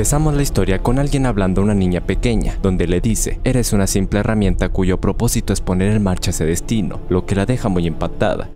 Empezamos la historia con alguien hablando a una niña pequeña, donde le dice, eres una simple herramienta cuyo propósito es poner en marcha ese destino, lo que la deja muy impactada.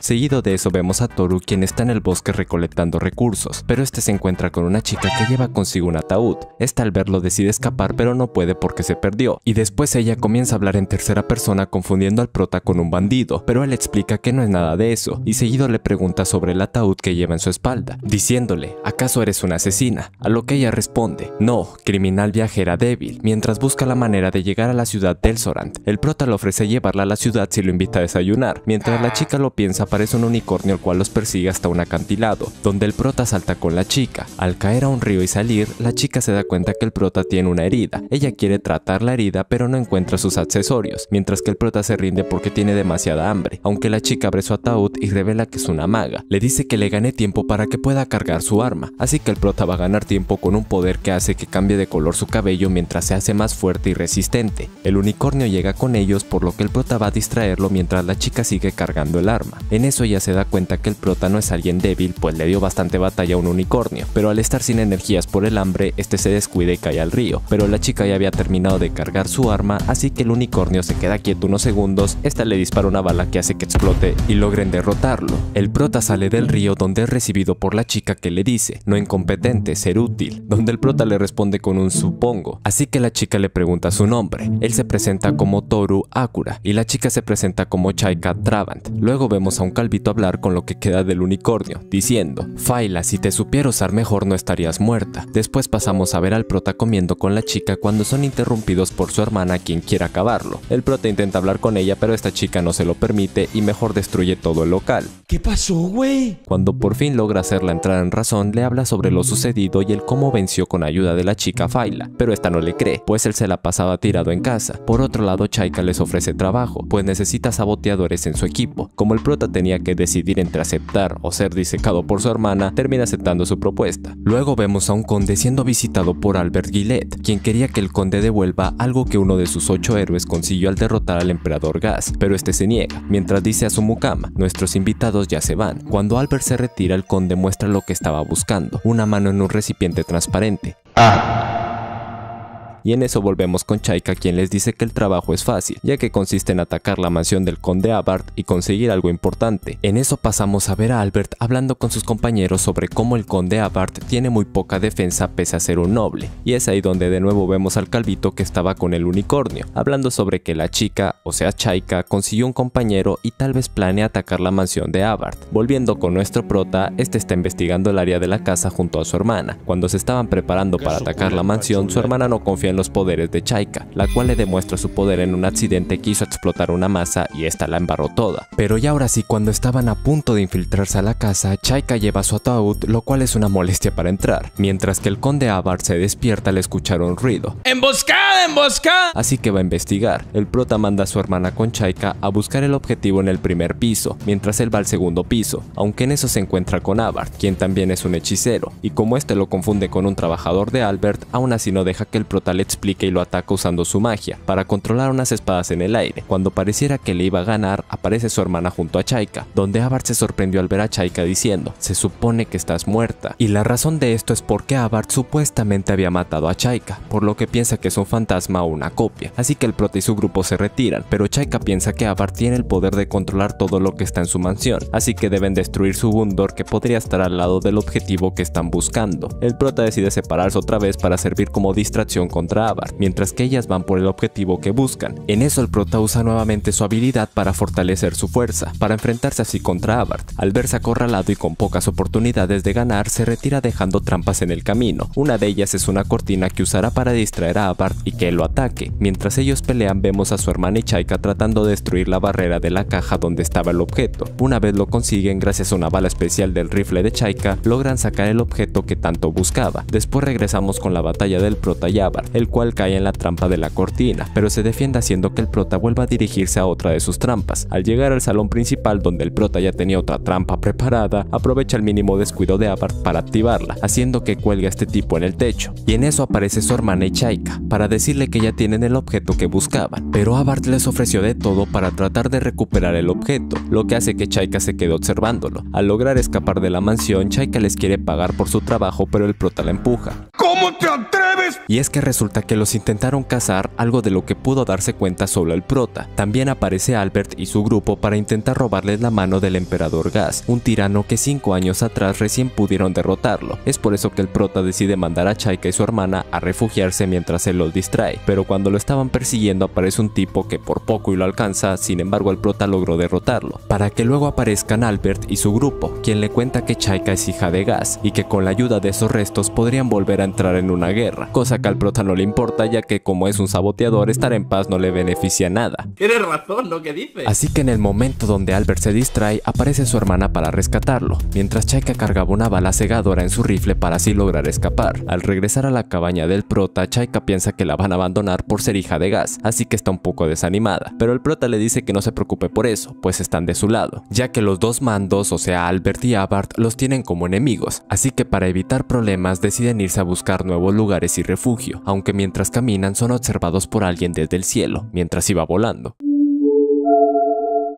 Seguido de eso vemos a Toru quien está en el bosque recolectando recursos, pero este se encuentra con una chica que lleva consigo un ataúd. Esta al verlo decide escapar pero no puede porque se perdió, y después ella comienza a hablar en tercera persona confundiendo al prota con un bandido, pero él explica que no es nada de eso, y seguido le pregunta sobre el ataúd que lleva en su espalda, diciéndole, ¿acaso eres una asesina? A lo que ella responde, no, criminal viajera débil, mientras busca la manera de llegar a la ciudad del Sorant. El prota le ofrece llevarla a la ciudad si lo invita a desayunar, mientras la ah. chica lo piensa aparece un unicornio el cual los persigue hasta un acantilado, donde el prota salta con la chica. Al caer a un río y salir, la chica se da cuenta que el prota tiene una herida. Ella quiere tratar la herida pero no encuentra sus accesorios, mientras que el prota se rinde porque tiene demasiada hambre, aunque la chica abre su ataúd y revela que es una maga. Le dice que le gane tiempo para que pueda cargar su arma, así que el prota va a ganar tiempo con un poder que hace que cambie de color su cabello mientras se hace más fuerte y resistente. El unicornio llega con ellos por lo que el prota va a distraerlo mientras la chica sigue cargando el arma. En eso ya se da cuenta que el prota no es alguien débil, pues le dio bastante batalla a un unicornio, pero al estar sin energías por el hambre, este se descuida y cae al río, pero la chica ya había terminado de cargar su arma, así que el unicornio se queda quieto unos segundos, esta le dispara una bala que hace que explote y logren derrotarlo. El prota sale del río donde es recibido por la chica que le dice, no incompetente, ser útil, donde el prota le responde con un supongo, así que la chica le pregunta su nombre, él se presenta como Toru Akura y la chica se presenta como Chaika Travant, luego vemos a calvito hablar con lo que queda del unicornio, diciendo, Faila, si te supiera usar mejor no estarías muerta. Después pasamos a ver al prota comiendo con la chica cuando son interrumpidos por su hermana quien quiere acabarlo. El prota intenta hablar con ella pero esta chica no se lo permite y mejor destruye todo el local. ¿Qué pasó, güey? Cuando por fin logra hacerla entrar en razón, le habla sobre lo sucedido y el cómo venció con ayuda de la chica Faila, pero esta no le cree, pues él se la pasaba tirado en casa. Por otro lado, Chaika les ofrece trabajo, pues necesita saboteadores en su equipo. Como el prota tenía que decidir entre aceptar o ser disecado por su hermana, termina aceptando su propuesta. Luego vemos a un conde siendo visitado por Albert Gillette, quien quería que el conde devuelva algo que uno de sus ocho héroes consiguió al derrotar al emperador Gas, pero este se niega, mientras dice a su mucama, nuestros invitados ya se van. Cuando Albert se retira, el conde muestra lo que estaba buscando, una mano en un recipiente transparente. Ah. Y en eso volvemos con Chaika quien les dice que el trabajo es fácil, ya que consiste en atacar la mansión del conde Abarth y conseguir algo importante. En eso pasamos a ver a Albert hablando con sus compañeros sobre cómo el conde Abart tiene muy poca defensa pese a ser un noble, y es ahí donde de nuevo vemos al calvito que estaba con el unicornio, hablando sobre que la chica, o sea Chaika, consiguió un compañero y tal vez planea atacar la mansión de Abarth. Volviendo con nuestro prota, este está investigando el área de la casa junto a su hermana. Cuando se estaban preparando para atacar la mansión, su hermana no confía en los poderes de Chaika, la cual le demuestra su poder en un accidente que hizo explotar una masa y esta la embarró toda. Pero ya ahora sí, cuando estaban a punto de infiltrarse a la casa, Chaika lleva su ataúd, lo cual es una molestia para entrar, mientras que el conde Abar se despierta al escuchar un ruido. ¡Emboscada, emboscada! Así que va a investigar. El prota manda a su hermana con Chaika a buscar el objetivo en el primer piso, mientras él va al segundo piso, aunque en eso se encuentra con Abar, quien también es un hechicero, y como este lo confunde con un trabajador de Albert, aún así no deja que el prota le explica y lo ataca usando su magia, para controlar unas espadas en el aire. Cuando pareciera que le iba a ganar, aparece su hermana junto a Chaika, donde Abar se sorprendió al ver a Chaika diciendo, se supone que estás muerta. Y la razón de esto es porque Abar supuestamente había matado a Chaika, por lo que piensa que es un fantasma o una copia. Así que el prota y su grupo se retiran, pero Chaika piensa que Abar tiene el poder de controlar todo lo que está en su mansión, así que deben destruir su Bundor que podría estar al lado del objetivo que están buscando. El prota decide separarse otra vez para servir como distracción con mientras que ellas van por el objetivo que buscan. En eso el prota usa nuevamente su habilidad para fortalecer su fuerza, para enfrentarse así contra Abart. Al verse acorralado y con pocas oportunidades de ganar, se retira dejando trampas en el camino. Una de ellas es una cortina que usará para distraer a Abart y que lo ataque. Mientras ellos pelean, vemos a su hermana y Chaika tratando de destruir la barrera de la caja donde estaba el objeto. Una vez lo consiguen, gracias a una bala especial del rifle de Chaika, logran sacar el objeto que tanto buscaba. Después regresamos con la batalla del prota y Abart el cual cae en la trampa de la cortina, pero se defiende haciendo que el prota vuelva a dirigirse a otra de sus trampas. Al llegar al salón principal donde el prota ya tenía otra trampa preparada, aprovecha el mínimo descuido de Abart para activarla, haciendo que cuelgue a este tipo en el techo. Y en eso aparece su hermana Chaika, para decirle que ya tienen el objeto que buscaban, pero Abart les ofreció de todo para tratar de recuperar el objeto, lo que hace que Chaika se quede observándolo. Al lograr escapar de la mansión, Chaika les quiere pagar por su trabajo, pero el prota la empuja. ¿Cómo te atreves? Y es que resulta que los intentaron cazar, algo de lo que pudo darse cuenta solo el prota. También aparece Albert y su grupo para intentar robarles la mano del emperador Gas, un tirano que 5 años atrás recién pudieron derrotarlo. Es por eso que el prota decide mandar a Chaika y su hermana a refugiarse mientras se los distrae, pero cuando lo estaban persiguiendo aparece un tipo que por poco y lo alcanza, sin embargo el prota logró derrotarlo, para que luego aparezcan Albert y su grupo, quien le cuenta que Chaika es hija de Gas y que con la ayuda de esos restos podrían volver a entrar en una guerra, cosa que al prota no le importa ya que como es un saboteador estar en paz no le beneficia nada. Tienes razón lo que dices. Así que en el momento donde Albert se distrae aparece su hermana para rescatarlo, mientras Chaika cargaba una bala cegadora en su rifle para así lograr escapar. Al regresar a la cabaña del prota, Chaika piensa que la van a abandonar por ser hija de Gas, así que está un poco desanimada, pero el prota le dice que no se preocupe por eso, pues están de su lado, ya que los dos mandos, o sea Albert y Abart los tienen como enemigos, así que para evitar problemas deciden irse a buscar nuevos lugares y refugio, aunque mientras caminan son observados por alguien desde el cielo, mientras iba volando.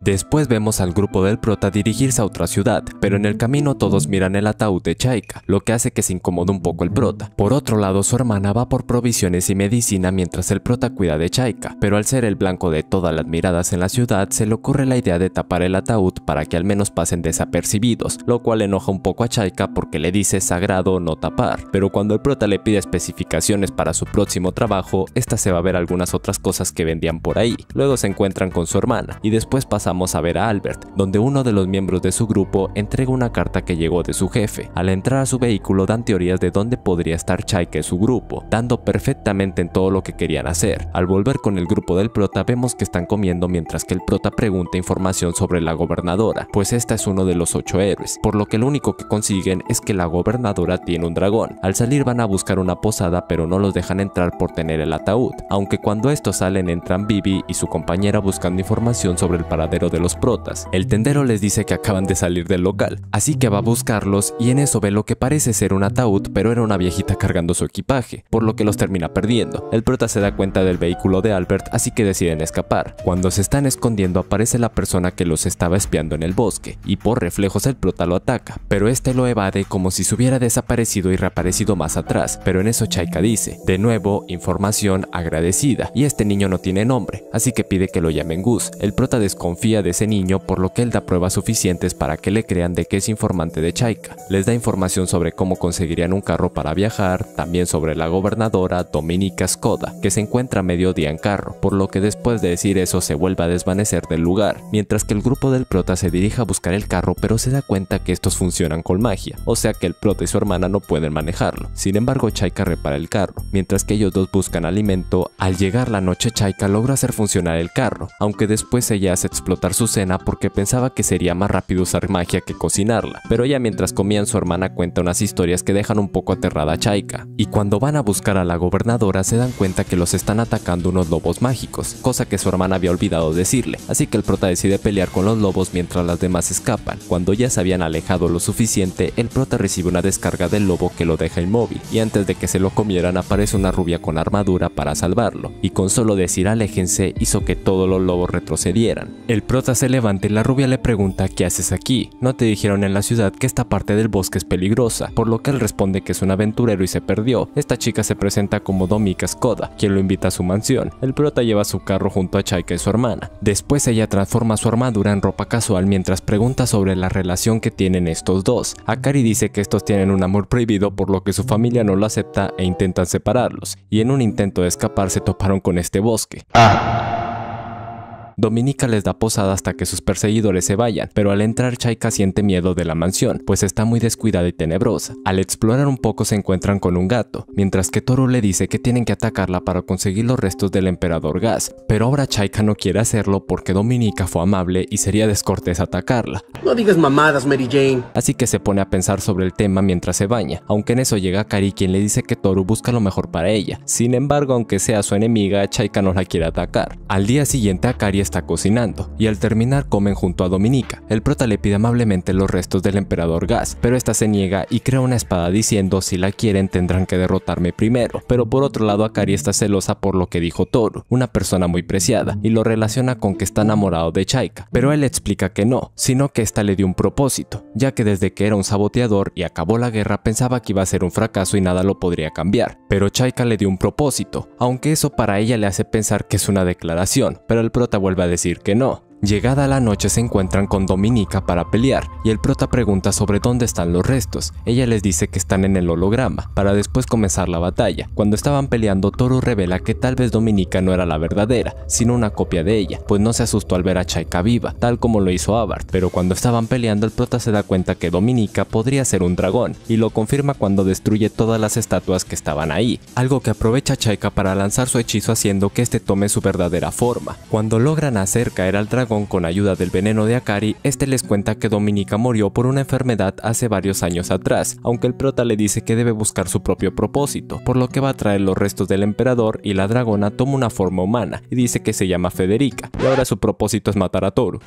Después vemos al grupo del prota dirigirse a otra ciudad, pero en el camino todos miran el ataúd de Chaika, lo que hace que se incomode un poco el prota. Por otro lado, su hermana va por provisiones y medicina mientras el prota cuida de Chaika, pero al ser el blanco de todas las miradas en la ciudad, se le ocurre la idea de tapar el ataúd para que al menos pasen desapercibidos, lo cual enoja un poco a Chaika porque le dice sagrado no tapar, pero cuando el prota le pide especificaciones para su próximo trabajo, esta se va a ver algunas otras cosas que vendían por ahí. Luego se encuentran con su hermana y después pasa vamos a ver a Albert, donde uno de los miembros de su grupo entrega una carta que llegó de su jefe. Al entrar a su vehículo dan teorías de dónde podría estar Chaika y su grupo, dando perfectamente en todo lo que querían hacer. Al volver con el grupo del prota vemos que están comiendo mientras que el prota pregunta información sobre la gobernadora, pues esta es uno de los ocho héroes, por lo que lo único que consiguen es que la gobernadora tiene un dragón. Al salir van a buscar una posada pero no los dejan entrar por tener el ataúd, aunque cuando estos salen entran Bibi y su compañera buscando información sobre el paradero de los protas. El tendero les dice que acaban de salir del local, así que va a buscarlos y en eso ve lo que parece ser un ataúd, pero era una viejita cargando su equipaje, por lo que los termina perdiendo. El prota se da cuenta del vehículo de Albert, así que deciden escapar. Cuando se están escondiendo aparece la persona que los estaba espiando en el bosque, y por reflejos el prota lo ataca, pero este lo evade como si se hubiera desaparecido y reaparecido más atrás, pero en eso Chaika dice, de nuevo, información agradecida, y este niño no tiene nombre, así que pide que lo llamen Gus. El prota desconfía de ese niño, por lo que él da pruebas suficientes para que le crean de que es informante de Chaika. Les da información sobre cómo conseguirían un carro para viajar, también sobre la gobernadora Dominica Skoda, que se encuentra mediodía en carro, por lo que después de decir eso se vuelve a desvanecer del lugar, mientras que el grupo del prota se dirige a buscar el carro pero se da cuenta que estos funcionan con magia, o sea que el prota y su hermana no pueden manejarlo. Sin embargo, Chaika repara el carro, mientras que ellos dos buscan alimento, al llegar la noche Chaika logra hacer funcionar el carro, aunque después ella se explota su cena porque pensaba que sería más rápido usar magia que cocinarla, pero ella mientras comían su hermana cuenta unas historias que dejan un poco aterrada a Chaika, y cuando van a buscar a la gobernadora se dan cuenta que los están atacando unos lobos mágicos, cosa que su hermana había olvidado decirle, así que el prota decide pelear con los lobos mientras las demás escapan. Cuando ya se habían alejado lo suficiente, el prota recibe una descarga del lobo que lo deja inmóvil, y antes de que se lo comieran aparece una rubia con armadura para salvarlo, y con solo decir aléjense hizo que todos los lobos retrocedieran. El prota se levanta y la rubia le pregunta ¿qué haces aquí? No te dijeron en la ciudad que esta parte del bosque es peligrosa, por lo que él responde que es un aventurero y se perdió. Esta chica se presenta como Domika Skoda, quien lo invita a su mansión. El prota lleva su carro junto a Chaika y su hermana. Después ella transforma su armadura en ropa casual mientras pregunta sobre la relación que tienen estos dos. Akari dice que estos tienen un amor prohibido por lo que su familia no lo acepta e intentan separarlos, y en un intento de escapar se toparon con este bosque. Ah. Dominica les da posada hasta que sus perseguidores se vayan, pero al entrar Chaika siente miedo de la mansión, pues está muy descuidada y tenebrosa. Al explorar un poco se encuentran con un gato, mientras que Toru le dice que tienen que atacarla para conseguir los restos del emperador Gas, pero ahora Chaika no quiere hacerlo porque Dominica fue amable y sería descortés atacarla. No digas mamadas, Mary Jane. Así que se pone a pensar sobre el tema mientras se baña, aunque en eso llega Kari quien le dice que Toru busca lo mejor para ella. Sin embargo, aunque sea su enemiga, Chaika no la quiere atacar. Al día siguiente Akari está cocinando, y al terminar comen junto a Dominica. El prota le pide amablemente los restos del emperador Gas, pero esta se niega y crea una espada diciendo si la quieren tendrán que derrotarme primero, pero por otro lado Akari está celosa por lo que dijo Toru, una persona muy preciada, y lo relaciona con que está enamorado de Chaika, pero él explica que no, sino que esta le dio un propósito, ya que desde que era un saboteador y acabó la guerra pensaba que iba a ser un fracaso y nada lo podría cambiar, pero Chaika le dio un propósito, aunque eso para ella le hace pensar que es una declaración, pero el prota vuelva a decir que no. Llegada la noche se encuentran con Dominica para pelear y el prota pregunta sobre dónde están los restos. Ella les dice que están en el holograma, para después comenzar la batalla. Cuando estaban peleando, Toro revela que tal vez Dominica no era la verdadera, sino una copia de ella, pues no se asustó al ver a Chaika viva, tal como lo hizo Abarth. Pero cuando estaban peleando, el prota se da cuenta que Dominica podría ser un dragón, y lo confirma cuando destruye todas las estatuas que estaban ahí, algo que aprovecha Chaika para lanzar su hechizo haciendo que este tome su verdadera forma. Cuando logran hacer caer al dragón, con ayuda del veneno de Akari, este les cuenta que Dominica murió por una enfermedad hace varios años atrás, aunque el prota le dice que debe buscar su propio propósito, por lo que va a traer los restos del emperador y la dragona toma una forma humana y dice que se llama Federica, y ahora su propósito es matar a Toru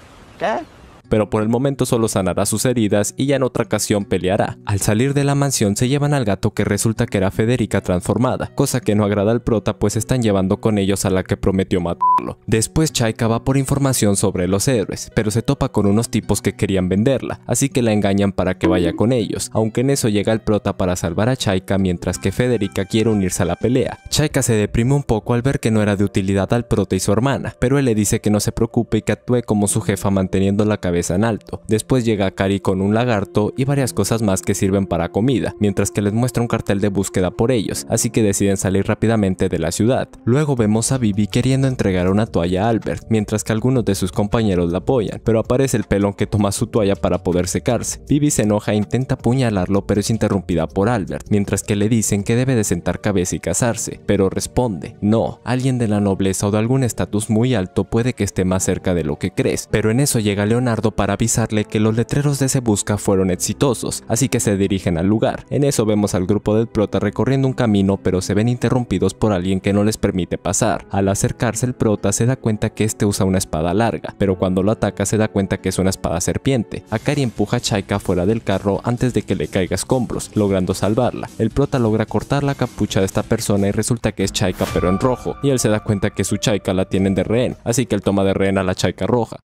pero por el momento solo sanará sus heridas y ya en otra ocasión peleará. Al salir de la mansión se llevan al gato que resulta que era Federica transformada, cosa que no agrada al prota pues están llevando con ellos a la que prometió matarlo. Después Chaika va por información sobre los héroes, pero se topa con unos tipos que querían venderla, así que la engañan para que vaya con ellos, aunque en eso llega el prota para salvar a Chaika mientras que Federica quiere unirse a la pelea. Chaika se deprime un poco al ver que no era de utilidad al prota y su hermana, pero él le dice que no se preocupe y que actúe como su jefa manteniendo la cabeza en alto. Después llega Kari con un lagarto y varias cosas más que sirven para comida, mientras que les muestra un cartel de búsqueda por ellos, así que deciden salir rápidamente de la ciudad. Luego vemos a Vivi queriendo entregar una toalla a Albert, mientras que algunos de sus compañeros la apoyan, pero aparece el pelón que toma su toalla para poder secarse. Vivi se enoja e intenta apuñalarlo pero es interrumpida por Albert, mientras que le dicen que debe de sentar cabeza y casarse, pero responde, no, alguien de la nobleza o de algún estatus muy alto puede que esté más cerca de lo que crees, pero en eso llega Leonardo para avisarle que los letreros de ese busca fueron exitosos, así que se dirigen al lugar. En eso vemos al grupo del prota recorriendo un camino pero se ven interrumpidos por alguien que no les permite pasar. Al acercarse el prota se da cuenta que este usa una espada larga, pero cuando lo ataca se da cuenta que es una espada serpiente. Akari empuja a Chaika fuera del carro antes de que le caiga escombros, logrando salvarla. El prota logra cortar la capucha de esta persona y resulta que es Chaika pero en rojo, y él se da cuenta que su Chaika la tienen de rehén, así que él toma de rehén a la Chaika roja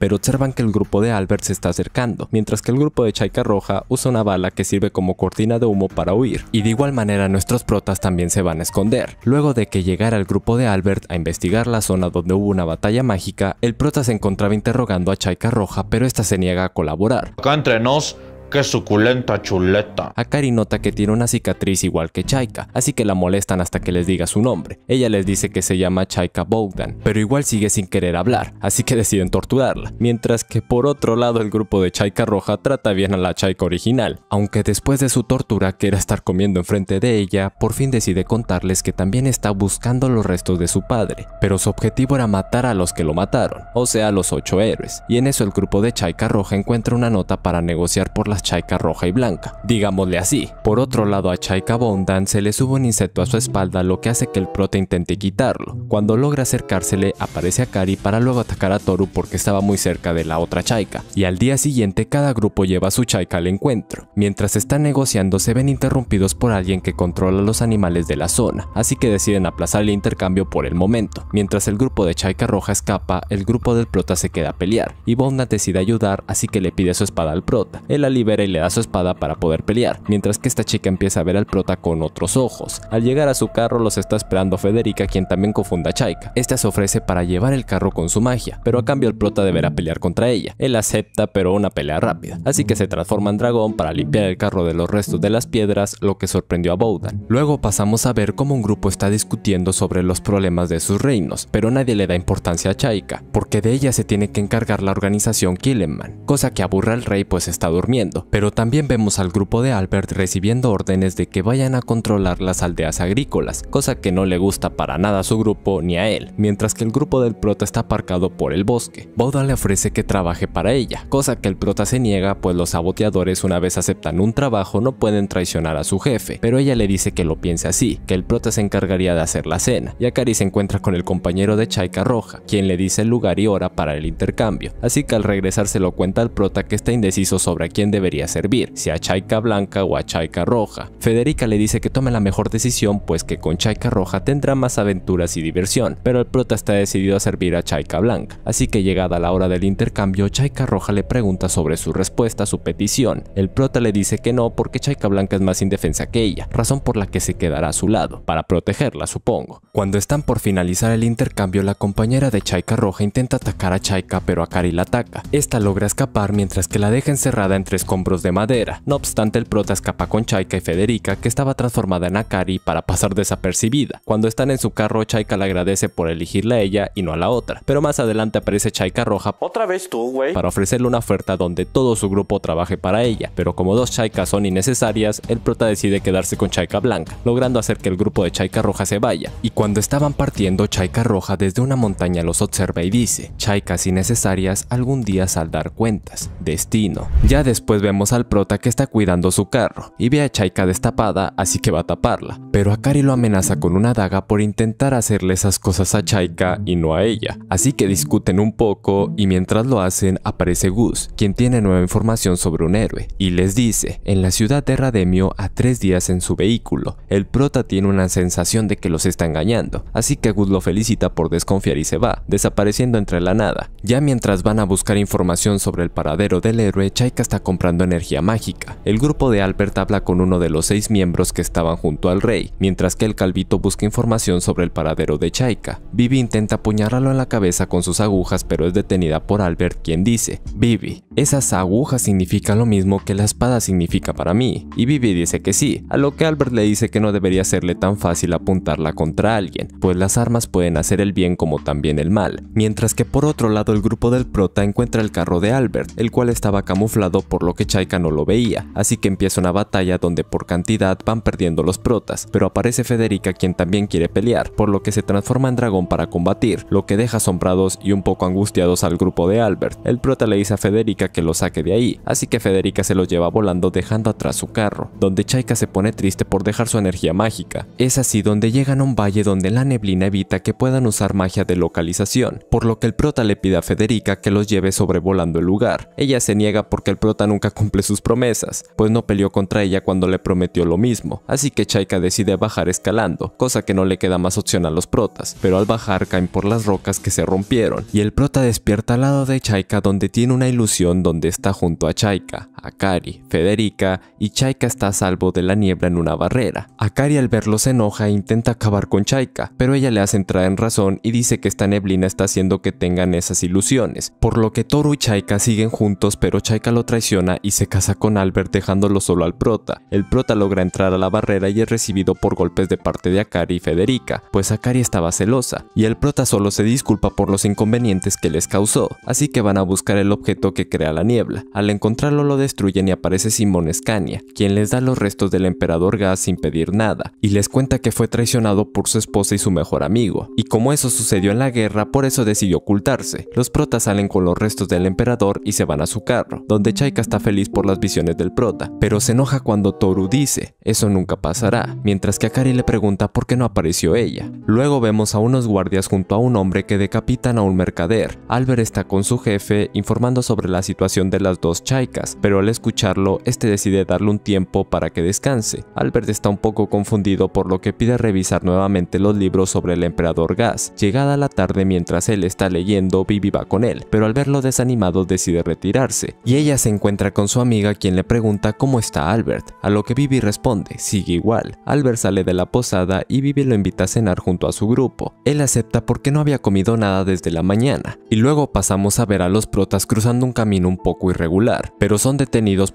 pero observan que el grupo de Albert se está acercando, mientras que el grupo de Chaika Roja usa una bala que sirve como cortina de humo para huir, y de igual manera nuestros protas también se van a esconder. Luego de que llegara el grupo de Albert a investigar la zona donde hubo una batalla mágica, el prota se encontraba interrogando a Chaika Roja, pero esta se niega a colaborar. Acá entre nos, ¡Qué suculenta chuleta! Akari nota que tiene una cicatriz igual que Chaika, así que la molestan hasta que les diga su nombre. Ella les dice que se llama Chaika Bogdan, pero igual sigue sin querer hablar, así que deciden torturarla. Mientras que por otro lado el grupo de Chaika Roja trata bien a la Chaika original, aunque después de su tortura que era estar comiendo enfrente de ella, por fin decide contarles que también está buscando los restos de su padre, pero su objetivo era matar a los que lo mataron, o sea los ocho héroes, y en eso el grupo de Chaika Roja encuentra una nota para negociar por la Chaika roja y blanca, digámosle así. Por otro lado a Chaika Bondan se le sube un insecto a su espalda lo que hace que el prota intente quitarlo. Cuando logra acercársele aparece a Kari para luego atacar a Toru porque estaba muy cerca de la otra Chaika, y al día siguiente cada grupo lleva a su Chaika al encuentro. Mientras están negociando se ven interrumpidos por alguien que controla los animales de la zona, así que deciden aplazar el intercambio por el momento. Mientras el grupo de Chaika roja escapa, el grupo del prota se queda a pelear, y Bondan decide ayudar así que le pide su espada al prota. Él la y le da su espada para poder pelear, mientras que esta chica empieza a ver al prota con otros ojos. Al llegar a su carro los está esperando Federica, quien también confunda a Chaika. Esta se ofrece para llevar el carro con su magia, pero a cambio el prota deberá pelear contra ella. Él acepta, pero una pelea rápida, así que se transforma en dragón para limpiar el carro de los restos de las piedras, lo que sorprendió a Bowdan. Luego pasamos a ver cómo un grupo está discutiendo sobre los problemas de sus reinos, pero nadie le da importancia a Chaika, porque de ella se tiene que encargar la organización Killeman, cosa que aburre al rey pues está durmiendo pero también vemos al grupo de Albert recibiendo órdenes de que vayan a controlar las aldeas agrícolas, cosa que no le gusta para nada a su grupo ni a él, mientras que el grupo del prota está aparcado por el bosque. Boda le ofrece que trabaje para ella, cosa que el prota se niega pues los saboteadores una vez aceptan un trabajo no pueden traicionar a su jefe, pero ella le dice que lo piense así, que el prota se encargaría de hacer la cena, y Akari se encuentra con el compañero de Chaika Roja, quien le dice el lugar y hora para el intercambio, así que al regresar se lo cuenta al prota que está indeciso sobre a quién debería servir, si a Chaica blanca o a Chaika roja. Federica le dice que tome la mejor decisión pues que con Chaica roja tendrá más aventuras y diversión, pero el prota está decidido a servir a Chaica blanca, así que llegada la hora del intercambio, Chaica roja le pregunta sobre su respuesta a su petición. El prota le dice que no porque Chaica blanca es más indefensa que ella, razón por la que se quedará a su lado, para protegerla supongo. Cuando están por finalizar el intercambio, la compañera de Chaika Roja intenta atacar a Chaika pero Akari la ataca. Esta logra escapar mientras que la deja encerrada en tres de madera. No obstante, el prota escapa con Chaika y Federica, que estaba transformada en Akari para pasar desapercibida. Cuando están en su carro, Chaika le agradece por elegirle a ella y no a la otra. Pero más adelante aparece Chaika Roja otra vez tú, para ofrecerle una oferta donde todo su grupo trabaje para ella. Pero como dos Chaikas son innecesarias, el prota decide quedarse con Chaika Blanca, logrando hacer que el grupo de Chaika Roja se vaya. Y cuando estaban partiendo, Chaika Roja desde una montaña los observa y dice, Chaikas innecesarias algún día saldar cuentas. Destino. Ya después ve vemos al prota que está cuidando su carro y ve a Chaika destapada, así que va a taparla. Pero Akari lo amenaza con una daga por intentar hacerle esas cosas a Chaika y no a ella. Así que discuten un poco y mientras lo hacen aparece Gus, quien tiene nueva información sobre un héroe, y les dice, en la ciudad de Rademio a tres días en su vehículo, el prota tiene una sensación de que los está engañando, así que Gus lo felicita por desconfiar y se va, desapareciendo entre la nada. Ya mientras van a buscar información sobre el paradero del héroe, Chaika está comprando energía mágica. El grupo de Albert habla con uno de los seis miembros que estaban junto al rey, mientras que el calvito busca información sobre el paradero de Chaika. Vivi intenta apuñalarlo en la cabeza con sus agujas pero es detenida por Albert quien dice, Vivi, esas agujas significan lo mismo que la espada significa para mí, y Vivi dice que sí, a lo que Albert le dice que no debería serle tan fácil apuntarla contra alguien, pues las armas pueden hacer el bien como también el mal, mientras que por otro lado el grupo del prota encuentra el carro de Albert, el cual estaba camuflado por lo que Chaika no lo veía, así que empieza una batalla donde por cantidad van perdiendo los protas, pero aparece Federica quien también quiere pelear, por lo que se transforma en dragón para combatir, lo que deja asombrados y un poco angustiados al grupo de Albert. El prota le dice a Federica que lo saque de ahí, así que Federica se lo lleva volando dejando atrás su carro, donde Chaika se pone triste por dejar su energía mágica. Es así donde llegan a un valle donde la neblina evita que puedan usar magia de localización, por lo que el prota le pide a Federica que los lleve sobrevolando el lugar. Ella se niega porque el prota nunca cumple sus promesas, pues no peleó contra ella cuando le prometió lo mismo, así que Chaika decide bajar escalando, cosa que no le queda más opción a los protas, pero al bajar caen por las rocas que se rompieron, y el prota despierta al lado de Chaika donde tiene una ilusión donde está junto a Chaika. Akari, Federica y Chaika está a salvo de la niebla en una barrera. Akari al verlo se enoja e intenta acabar con Chaika, pero ella le hace entrar en razón y dice que esta neblina está haciendo que tengan esas ilusiones, por lo que Toru y Chaika siguen juntos pero Chaika lo traiciona y se casa con Albert dejándolo solo al prota. El prota logra entrar a la barrera y es recibido por golpes de parte de Akari y Federica, pues Akari estaba celosa, y el prota solo se disculpa por los inconvenientes que les causó, así que van a buscar el objeto que crea la niebla. Al encontrarlo lo de destruyen y aparece Simón Escania, quien les da los restos del emperador Gas sin pedir nada, y les cuenta que fue traicionado por su esposa y su mejor amigo, y como eso sucedió en la guerra, por eso decidió ocultarse. Los protas salen con los restos del emperador y se van a su carro, donde Chaika está feliz por las visiones del prota, pero se enoja cuando Toru dice, eso nunca pasará, mientras que Akari le pregunta por qué no apareció ella. Luego vemos a unos guardias junto a un hombre que decapitan a un mercader. Albert está con su jefe informando sobre la situación de las dos Chaikas, pero al escucharlo, este decide darle un tiempo para que descanse. Albert está un poco confundido por lo que pide revisar nuevamente los libros sobre el emperador Gas. Llegada la tarde mientras él está leyendo, Vivi va con él, pero al verlo desanimado decide retirarse, y ella se encuentra con su amiga quien le pregunta cómo está Albert, a lo que Vivi responde, sigue igual. Albert sale de la posada y Vivi lo invita a cenar junto a su grupo. Él acepta porque no había comido nada desde la mañana, y luego pasamos a ver a los protas cruzando un camino un poco irregular, pero son de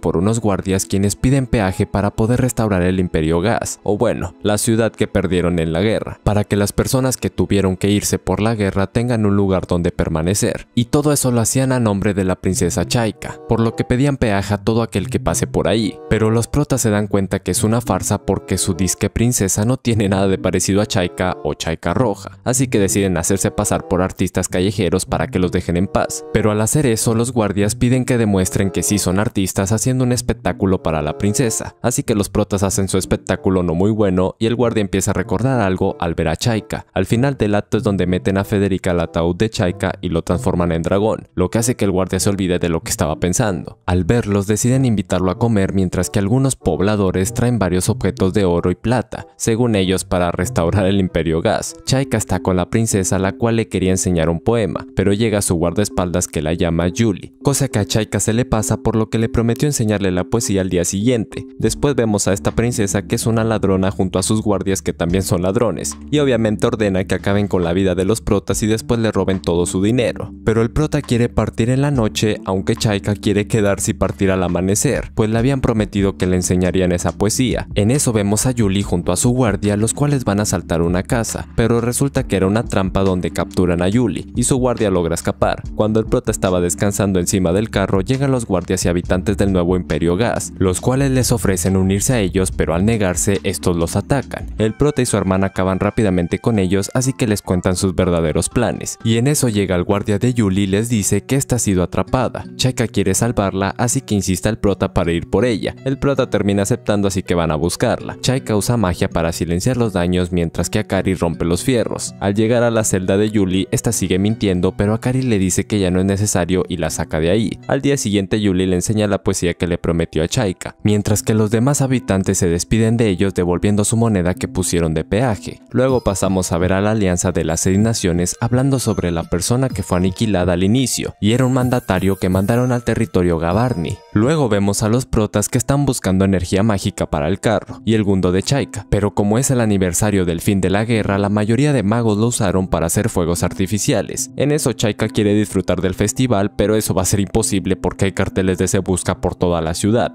por unos guardias quienes piden peaje para poder restaurar el Imperio Gas, o bueno, la ciudad que perdieron en la guerra, para que las personas que tuvieron que irse por la guerra tengan un lugar donde permanecer, y todo eso lo hacían a nombre de la princesa Chaika, por lo que pedían peaje a todo aquel que pase por ahí, pero los protas se dan cuenta que es una farsa porque su disque princesa no tiene nada de parecido a Chaika o Chaika Roja, así que deciden hacerse pasar por artistas callejeros para que los dejen en paz, pero al hacer eso los guardias piden que demuestren que sí son artistas estás haciendo un espectáculo para la princesa, así que los protas hacen su espectáculo no muy bueno y el guardia empieza a recordar algo al ver a Chaika. Al final del acto es donde meten a Federica al ataúd de Chaika y lo transforman en dragón, lo que hace que el guardia se olvide de lo que estaba pensando. Al verlos deciden invitarlo a comer mientras que algunos pobladores traen varios objetos de oro y plata, según ellos para restaurar el imperio gas. Chaika está con la princesa la cual le quería enseñar un poema, pero llega su guardaespaldas que la llama Julie, cosa que a Chaika se le pasa por lo que le prometió enseñarle la poesía al día siguiente. Después vemos a esta princesa que es una ladrona junto a sus guardias que también son ladrones, y obviamente ordena que acaben con la vida de los protas y después le roben todo su dinero. Pero el prota quiere partir en la noche, aunque Chaika quiere quedarse y partir al amanecer, pues le habían prometido que le enseñarían esa poesía. En eso vemos a Yuli junto a su guardia, los cuales van a saltar una casa, pero resulta que era una trampa donde capturan a Yuli, y su guardia logra escapar. Cuando el prota estaba descansando encima del carro, llegan los guardias y habitantes del nuevo imperio Gas, los cuales les ofrecen unirse a ellos pero al negarse estos los atacan. El prota y su hermana acaban rápidamente con ellos así que les cuentan sus verdaderos planes, y en eso llega el guardia de Yuli y les dice que esta ha sido atrapada. chaka quiere salvarla así que insiste el prota para ir por ella. El prota termina aceptando así que van a buscarla. Chaika usa magia para silenciar los daños mientras que Akari rompe los fierros. Al llegar a la celda de Yuli, esta sigue mintiendo pero Akari le dice que ya no es necesario y la saca de ahí. Al día siguiente Yuli le enseña la poesía que le prometió a Chaika, mientras que los demás habitantes se despiden de ellos devolviendo su moneda que pusieron de peaje. Luego pasamos a ver a la Alianza de las Seis Naciones hablando sobre la persona que fue aniquilada al inicio, y era un mandatario que mandaron al territorio Gavarni. Luego vemos a los protas que están buscando energía mágica para el carro, y el gundo de Chaika, pero como es el aniversario del fin de la guerra, la mayoría de magos lo usaron para hacer fuegos artificiales. En eso Chaika quiere disfrutar del festival, pero eso va a ser imposible porque hay carteles de cebú busca por toda la ciudad.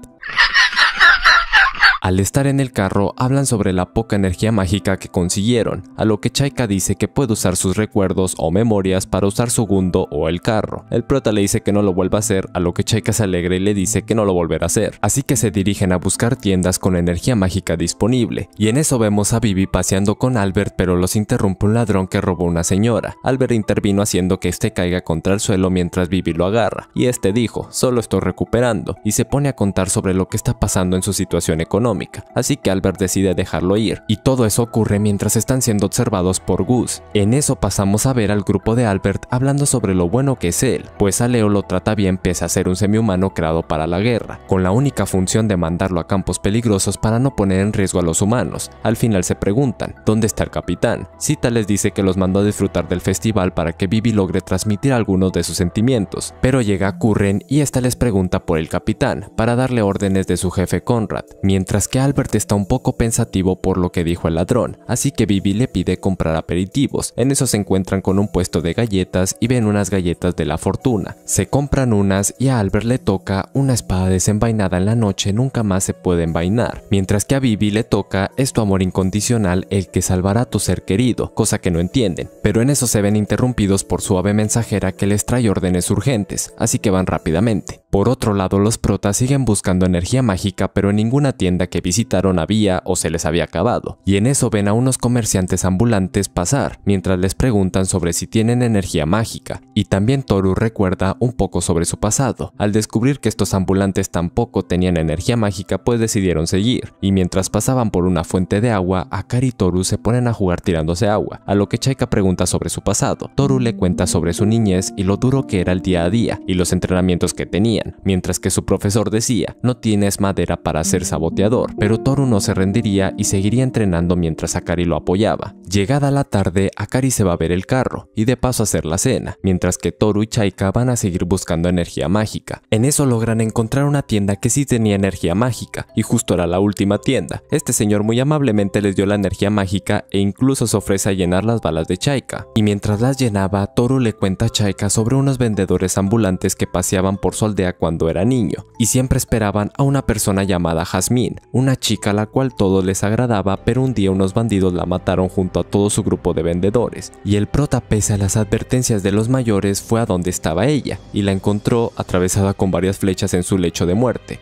Al estar en el carro, hablan sobre la poca energía mágica que consiguieron, a lo que Chaika dice que puede usar sus recuerdos o memorias para usar su gundo o el carro. El prota le dice que no lo vuelva a hacer, a lo que Chaika se alegra y le dice que no lo volverá a hacer. Así que se dirigen a buscar tiendas con energía mágica disponible, y en eso vemos a Vivi paseando con Albert pero los interrumpe un ladrón que robó una señora. Albert intervino haciendo que este caiga contra el suelo mientras Vivi lo agarra, y este dijo, solo estoy recuperando, y se pone a contar sobre lo que está pasando en su situación económica así que Albert decide dejarlo ir, y todo eso ocurre mientras están siendo observados por Gus. En eso pasamos a ver al grupo de Albert hablando sobre lo bueno que es él, pues a Leo lo trata bien pese a ser un semihumano creado para la guerra, con la única función de mandarlo a campos peligrosos para no poner en riesgo a los humanos. Al final se preguntan, ¿dónde está el capitán? Sita les dice que los mandó a disfrutar del festival para que Vivi logre transmitir algunos de sus sentimientos, pero llega Curren y esta les pregunta por el capitán, para darle órdenes de su jefe Conrad, mientras que Albert está un poco pensativo por lo que dijo el ladrón, así que Vivi le pide comprar aperitivos. En eso se encuentran con un puesto de galletas y ven unas galletas de la fortuna. Se compran unas y a Albert le toca una espada desenvainada en la noche nunca más se puede envainar, mientras que a Vivi le toca es tu amor incondicional el que salvará a tu ser querido, cosa que no entienden, pero en eso se ven interrumpidos por suave mensajera que les trae órdenes urgentes, así que van rápidamente. Por otro lado, los protas siguen buscando energía mágica, pero en ninguna tienda que visitaron había o se les había acabado, y en eso ven a unos comerciantes ambulantes pasar, mientras les preguntan sobre si tienen energía mágica, y también Toru recuerda un poco sobre su pasado. Al descubrir que estos ambulantes tampoco tenían energía mágica, pues decidieron seguir, y mientras pasaban por una fuente de agua, Akari y Toru se ponen a jugar tirándose agua, a lo que Chaika pregunta sobre su pasado. Toru le cuenta sobre su niñez y lo duro que era el día a día, y los entrenamientos que tenía, mientras que su profesor decía, no tienes madera para ser saboteador, pero Toru no se rendiría y seguiría entrenando mientras Akari lo apoyaba. Llegada la tarde, Akari se va a ver el carro y de paso a hacer la cena, mientras que Toru y Chaika van a seguir buscando energía mágica. En eso logran encontrar una tienda que sí tenía energía mágica y justo era la última tienda. Este señor muy amablemente les dio la energía mágica e incluso se ofrece a llenar las balas de Chaika. Y mientras las llenaba, Toru le cuenta a Chaika sobre unos vendedores ambulantes que paseaban por su aldea cuando era niño, y siempre esperaban a una persona llamada Jasmine, una chica a la cual todos les agradaba, pero un día unos bandidos la mataron junto a todo su grupo de vendedores, y el prota pese a las advertencias de los mayores fue a donde estaba ella, y la encontró atravesada con varias flechas en su lecho de muerte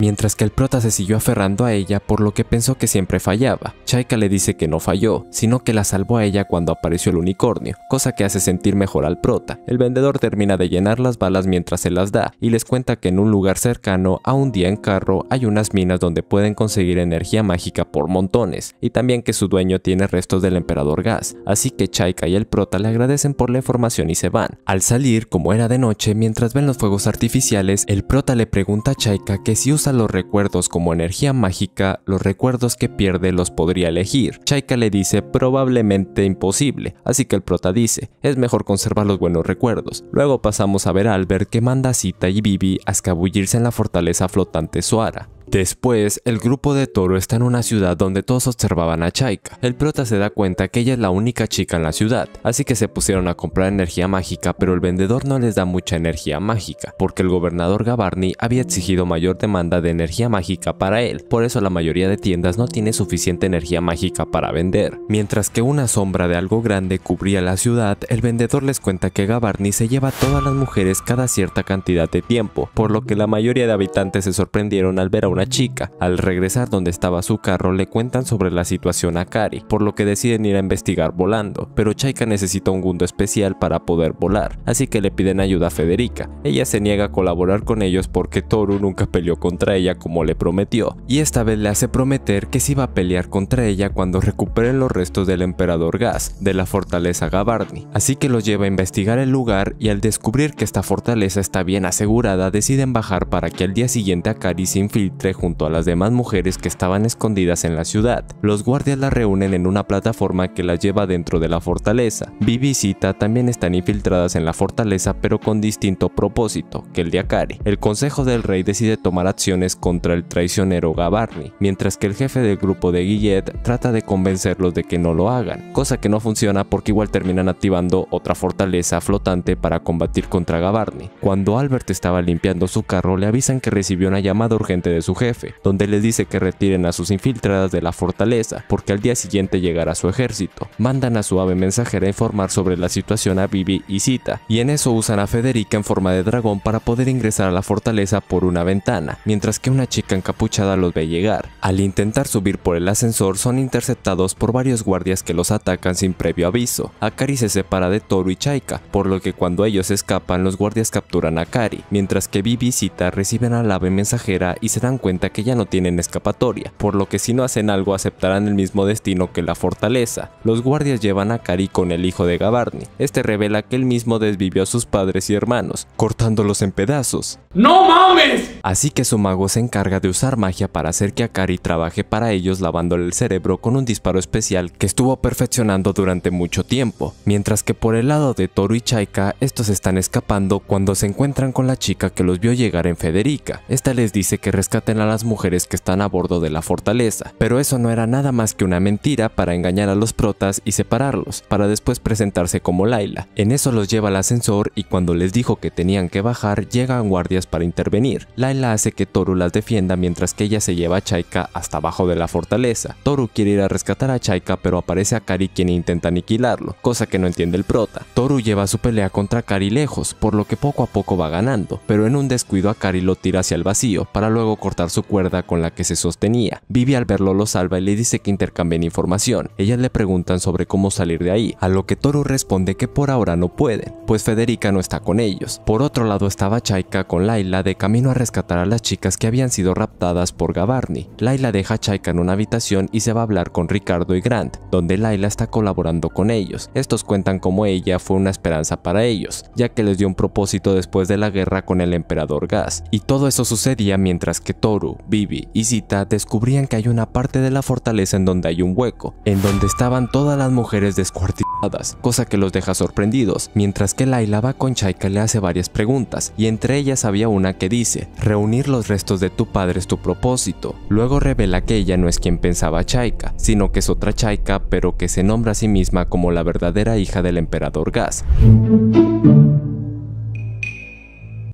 mientras que el prota se siguió aferrando a ella por lo que pensó que siempre fallaba. Chaika le dice que no falló, sino que la salvó a ella cuando apareció el unicornio, cosa que hace sentir mejor al prota. El vendedor termina de llenar las balas mientras se las da, y les cuenta que en un lugar cercano a un día en carro hay unas minas donde pueden conseguir energía mágica por montones, y también que su dueño tiene restos del emperador Gas, así que Chaika y el prota le agradecen por la información y se van. Al salir, como era de noche, mientras ven los fuegos artificiales, el prota le pregunta a Chaika que si usa los recuerdos como energía mágica, los recuerdos que pierde los podría elegir. Chaika le dice probablemente imposible, así que el prota dice, es mejor conservar los buenos recuerdos. Luego pasamos a ver a Albert que manda a Sita y Bibi a escabullirse en la fortaleza flotante Suara. Después, el grupo de Toro está en una ciudad donde todos observaban a Chaika. El prota se da cuenta que ella es la única chica en la ciudad, así que se pusieron a comprar energía mágica, pero el vendedor no les da mucha energía mágica, porque el gobernador Gavarni había exigido mayor demanda de energía mágica para él, por eso la mayoría de tiendas no tiene suficiente energía mágica para vender. Mientras que una sombra de algo grande cubría la ciudad, el vendedor les cuenta que Gavarni se lleva a todas las mujeres cada cierta cantidad de tiempo, por lo que la mayoría de habitantes se sorprendieron al ver a una chica. Al regresar donde estaba su carro le cuentan sobre la situación a Kari, por lo que deciden ir a investigar volando, pero Chaika necesita un gundo especial para poder volar, así que le piden ayuda a Federica. Ella se niega a colaborar con ellos porque Toru nunca peleó contra ella como le prometió, y esta vez le hace prometer que si va a pelear contra ella cuando recuperen los restos del emperador Gas de la fortaleza Gavarni, así que los lleva a investigar el lugar y al descubrir que esta fortaleza está bien asegurada deciden bajar para que al día siguiente Kari se infiltre junto a las demás mujeres que estaban escondidas en la ciudad. Los guardias la reúnen en una plataforma que la lleva dentro de la fortaleza. Vivi y Sita también están infiltradas en la fortaleza pero con distinto propósito que el de Akari. El consejo del rey decide tomar acciones contra el traicionero Gavarni, mientras que el jefe del grupo de Guillet trata de convencerlos de que no lo hagan, cosa que no funciona porque igual terminan activando otra fortaleza flotante para combatir contra Gavarni. Cuando Albert estaba limpiando su carro le avisan que recibió una llamada urgente de su jefe, donde les dice que retiren a sus infiltradas de la fortaleza, porque al día siguiente llegará su ejército. Mandan a su ave mensajera a informar sobre la situación a Vivi y Sita, y en eso usan a Federica en forma de dragón para poder ingresar a la fortaleza por una ventana, mientras que una chica encapuchada los ve llegar. Al intentar subir por el ascensor, son interceptados por varios guardias que los atacan sin previo aviso. Akari se separa de Toru y Chaika, por lo que cuando ellos escapan, los guardias capturan a Akari, mientras que Vivi y Sita reciben a la ave mensajera y se dan cuenta cuenta que ya no tienen escapatoria, por lo que si no hacen algo aceptarán el mismo destino que la fortaleza. Los guardias llevan a Kari con el hijo de Gavarni. Este revela que él mismo desvivió a sus padres y hermanos, cortándolos en pedazos. ¡No mames! Así que su mago se encarga de usar magia para hacer que Akari trabaje para ellos lavándole el cerebro con un disparo especial que estuvo perfeccionando durante mucho tiempo, mientras que por el lado de Toru y Chaika estos están escapando cuando se encuentran con la chica que los vio llegar en Federica. Esta les dice que rescaten a las mujeres que están a bordo de la fortaleza, pero eso no era nada más que una mentira para engañar a los protas y separarlos, para después presentarse como Laila. En eso los lleva al ascensor y cuando les dijo que tenían que bajar, llegan guardias para intervenir. Laila hace que Toru las defienda mientras que ella se lleva a Chaika hasta abajo de la fortaleza. Toru quiere ir a rescatar a Chaika pero aparece a Kari quien intenta aniquilarlo, cosa que no entiende el prota. Toru lleva su pelea contra Kari lejos, por lo que poco a poco va ganando, pero en un descuido a Kari lo tira hacia el vacío, para luego cortar su cuerda con la que se sostenía. Vivi al verlo lo salva y le dice que intercambien información. Ellas le preguntan sobre cómo salir de ahí, a lo que Toru responde que por ahora no pueden, pues Federica no está con ellos. Por otro lado estaba Chaika con Laila de camino a rescatar a las chicas que habían sido raptadas por Gavarni. Laila deja a Chaika en una habitación y se va a hablar con Ricardo y Grant, donde Laila está colaborando con ellos. Estos cuentan cómo ella fue una esperanza para ellos, ya que les dio un propósito después de la guerra con el emperador Gas. Y todo eso sucedía mientras que Toru Vivi y Zita descubrían que hay una parte de la fortaleza en donde hay un hueco, en donde estaban todas las mujeres descuartizadas, cosa que los deja sorprendidos, mientras que Laila va con Chaika le hace varias preguntas, y entre ellas había una que dice, reunir los restos de tu padre es tu propósito. Luego revela que ella no es quien pensaba Chaika, sino que es otra Chaika, pero que se nombra a sí misma como la verdadera hija del emperador Gas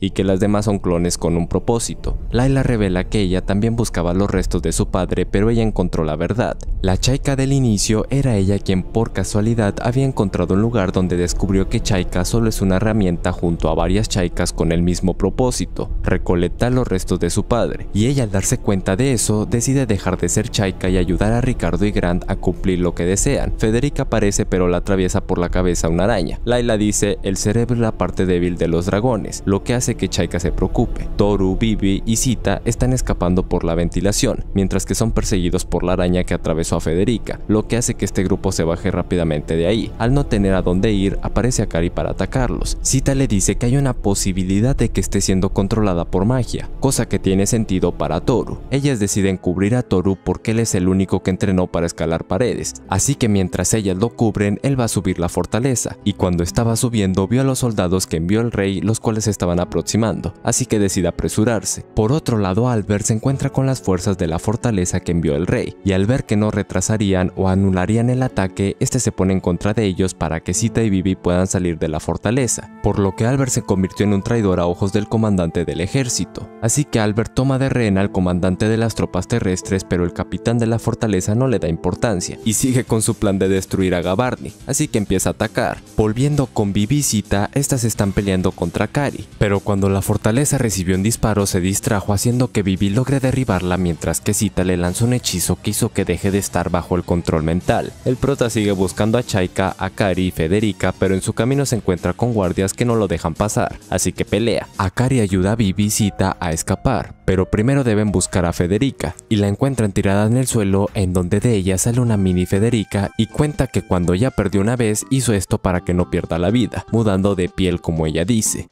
y que las demás son clones con un propósito. Laila revela que ella también buscaba los restos de su padre, pero ella encontró la verdad. La Chaika del inicio era ella quien por casualidad había encontrado un lugar donde descubrió que Chaika solo es una herramienta junto a varias Chaikas con el mismo propósito, recolectar los restos de su padre. Y ella al darse cuenta de eso, decide dejar de ser Chaika y ayudar a Ricardo y Grant a cumplir lo que desean. Federica aparece pero la atraviesa por la cabeza una araña. Laila dice, el cerebro es la parte débil de los dragones, lo que hace que Chaika se preocupe. Toru, Bibi y Sita están escapando por la ventilación, mientras que son perseguidos por la araña que atravesó a Federica, lo que hace que este grupo se baje rápidamente de ahí. Al no tener a dónde ir, aparece Akari para atacarlos. Sita le dice que hay una posibilidad de que esté siendo controlada por magia, cosa que tiene sentido para Toru. Ellas deciden cubrir a Toru porque él es el único que entrenó para escalar paredes, así que mientras ellas lo cubren, él va a subir la fortaleza, y cuando estaba subiendo vio a los soldados que envió el rey, los cuales estaban a aproximando, así que decide apresurarse. Por otro lado, Albert se encuentra con las fuerzas de la fortaleza que envió el rey, y al ver que no retrasarían o anularían el ataque, este se pone en contra de ellos para que Sita y Vivi puedan salir de la fortaleza, por lo que Albert se convirtió en un traidor a ojos del comandante del ejército. Así que Albert toma de rehén al comandante de las tropas terrestres, pero el capitán de la fortaleza no le da importancia, y sigue con su plan de destruir a Gavarni, así que empieza a atacar. Volviendo con Vivi y Sita, estas están peleando contra Kari, pero cuando la fortaleza recibió un disparo se distrajo haciendo que Vivi logre derribarla mientras que Sita le lanzó un hechizo que hizo que deje de estar bajo el control mental. El prota sigue buscando a Chaika, Akari y Federica, pero en su camino se encuentra con guardias que no lo dejan pasar, así que pelea. Akari ayuda a Vivi y Sita a escapar, pero primero deben buscar a Federica, y la encuentran tirada en el suelo en donde de ella sale una mini Federica y cuenta que cuando ya perdió una vez hizo esto para que no pierda la vida, mudando de piel como ella dice.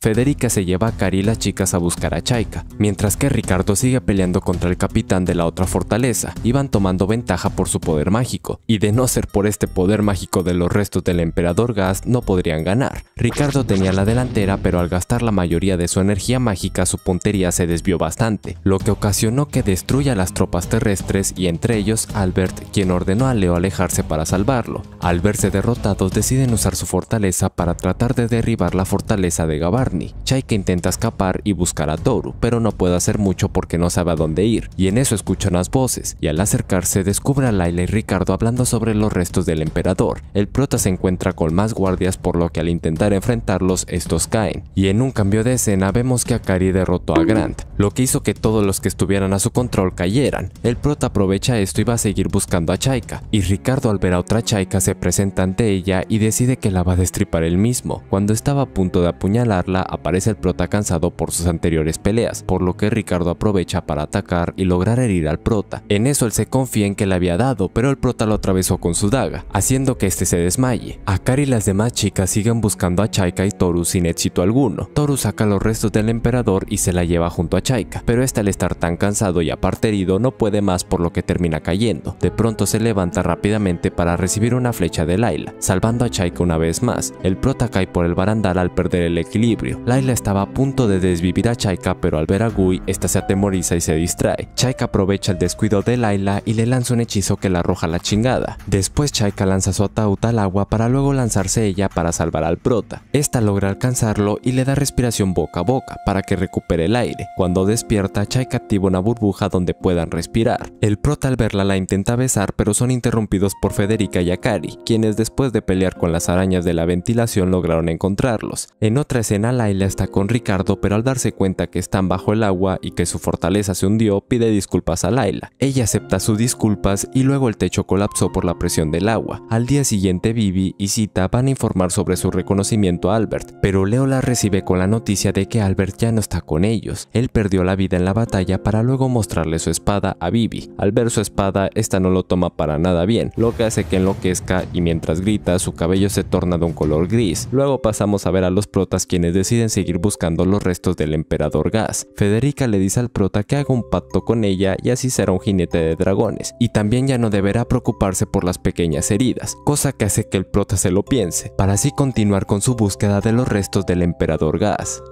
Federica se lleva a Cari y las chicas a buscar a Chaika, mientras que Ricardo sigue peleando contra el capitán de la otra fortaleza Iban tomando ventaja por su poder mágico, y de no ser por este poder mágico de los restos del emperador Gas no podrían ganar. Ricardo tenía la delantera pero al gastar la mayoría de su energía mágica su puntería se desvió bastante, lo que ocasionó que destruya las tropas terrestres y entre ellos Albert quien ordenó a Leo alejarse para salvarlo. Al verse derrotados deciden usar su fortaleza para tratar de derribar la fortaleza de Gabar Chaika intenta escapar y buscar a Toru, pero no puede hacer mucho porque no sabe a dónde ir, y en eso escucha unas voces, y al acercarse descubre a Laila y Ricardo hablando sobre los restos del emperador. El prota se encuentra con más guardias por lo que al intentar enfrentarlos estos caen, y en un cambio de escena vemos que Akari derrotó a Grant, lo que hizo que todos los que estuvieran a su control cayeran. El prota aprovecha esto y va a seguir buscando a Chaika, y Ricardo al ver a otra Chaika se presenta ante ella y decide que la va a destripar él mismo. Cuando estaba a punto de apuñalarla, aparece el prota cansado por sus anteriores peleas, por lo que Ricardo aprovecha para atacar y lograr herir al prota. En eso él se confía en que le había dado, pero el prota lo atravesó con su daga, haciendo que este se desmaye. Akari y las demás chicas siguen buscando a Chaika y Toru sin éxito alguno. Toru saca los restos del emperador y se la lleva junto a Chaika, pero este al estar tan cansado y aparte herido no puede más por lo que termina cayendo. De pronto se levanta rápidamente para recibir una flecha de Laila, salvando a Chaika una vez más. El prota cae por el barandal al perder el equilibrio Laila estaba a punto de desvivir a Chaika, pero al ver a Gui, esta se atemoriza y se distrae. Chaika aprovecha el descuido de Laila y le lanza un hechizo que la arroja a la chingada. Después Chaika lanza su ataúd al agua para luego lanzarse ella para salvar al prota. Esta logra alcanzarlo y le da respiración boca a boca para que recupere el aire. Cuando despierta, Chaika activa una burbuja donde puedan respirar. El prota al verla la intenta besar, pero son interrumpidos por Federica y Akari, quienes después de pelear con las arañas de la ventilación lograron encontrarlos. En otra escena, Laila está con Ricardo, pero al darse cuenta que están bajo el agua y que su fortaleza se hundió, pide disculpas a Laila. Ella acepta sus disculpas y luego el techo colapsó por la presión del agua. Al día siguiente, Vivi y Sita van a informar sobre su reconocimiento a Albert, pero Leo la recibe con la noticia de que Albert ya no está con ellos. Él perdió la vida en la batalla para luego mostrarle su espada a Vivi. Al ver su espada, esta no lo toma para nada bien, lo que hace que enloquezca y mientras grita, su cabello se torna de un color gris. Luego pasamos a ver a los protas quienes deciden seguir buscando los restos del emperador Gas. Federica le dice al prota que haga un pacto con ella y así será un jinete de dragones, y también ya no deberá preocuparse por las pequeñas heridas, cosa que hace que el prota se lo piense, para así continuar con su búsqueda de los restos del emperador Gas.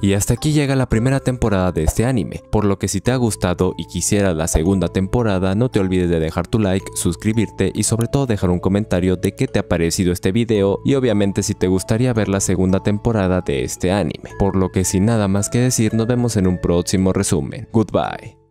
Y hasta aquí llega la primera temporada de este anime, por lo que si te ha gustado y quisieras la segunda temporada no te olvides de dejar tu like, suscribirte y sobre todo dejar un comentario de qué te ha parecido este video y obviamente si te gustaría ver la segunda temporada de este anime. Por lo que sin nada más que decir nos vemos en un próximo resumen. Goodbye.